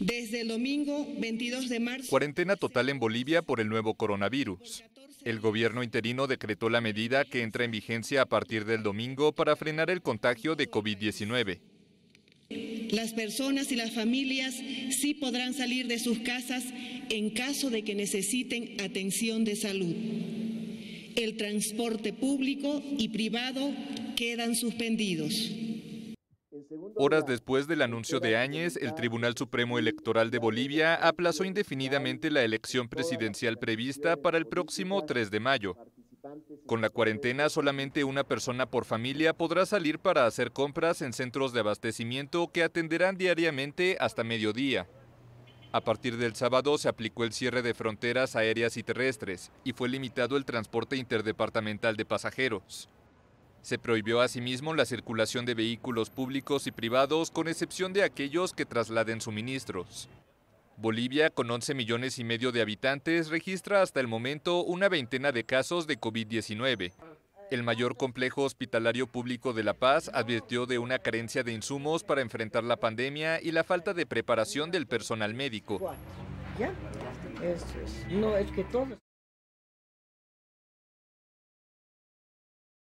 desde el domingo 22 de marzo. Cuarentena total en Bolivia por el nuevo coronavirus. El gobierno interino decretó la medida que entra en vigencia a partir del domingo para frenar el contagio de COVID-19. Las personas y las familias sí podrán salir de sus casas en caso de que necesiten atención de salud. El transporte público y privado quedan suspendidos. Horas después del anuncio de Áñez, el Tribunal Supremo Electoral de Bolivia aplazó indefinidamente la elección presidencial prevista para el próximo 3 de mayo. Con la cuarentena, solamente una persona por familia podrá salir para hacer compras en centros de abastecimiento que atenderán diariamente hasta mediodía. A partir del sábado se aplicó el cierre de fronteras aéreas y terrestres y fue limitado el transporte interdepartamental de pasajeros. Se prohibió asimismo la circulación de vehículos públicos y privados, con excepción de aquellos que trasladen suministros. Bolivia, con 11 millones y medio de habitantes, registra hasta el momento una veintena de casos de COVID-19. El mayor complejo hospitalario público de La Paz advirtió de una carencia de insumos para enfrentar la pandemia y la falta de preparación del personal médico. No, es que